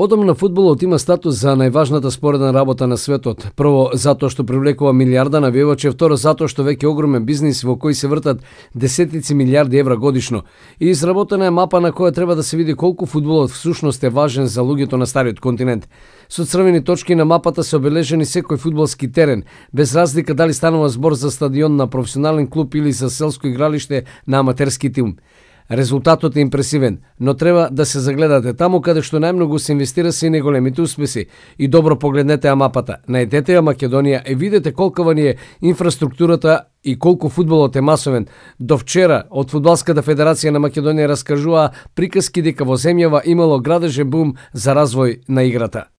Потоа на фудбалот има статус за најважната споредна работа на светот. Прво, затоа што привлекува милиарда на вивачи, второ, затоа што веќе огромен бизнис во кој се вртат десетици милиарди евра годишно. И изработена е мапа на која треба да се види колку фудбалот всушност е важен за луѓето на стариот континент. Со црвени точки на мапата се обележени секој фудбалски терен, без разлика дали станува збор за стадион на професионален клуб или за селско игралиште на аматерски тим. Резултатот е импресивен, но треба да се загледате таму каде што најмногу се инвестира се и неголемите успеси. И добро погледнете ја мапата, најдете ја Македонија и видете колкава ни е инфраструктурата и колку фудбалот е масовен. До вчера од Фудбалската федерација на Македонија раскажуваа приказки дека во земјава имало градежен бум за развој на играта.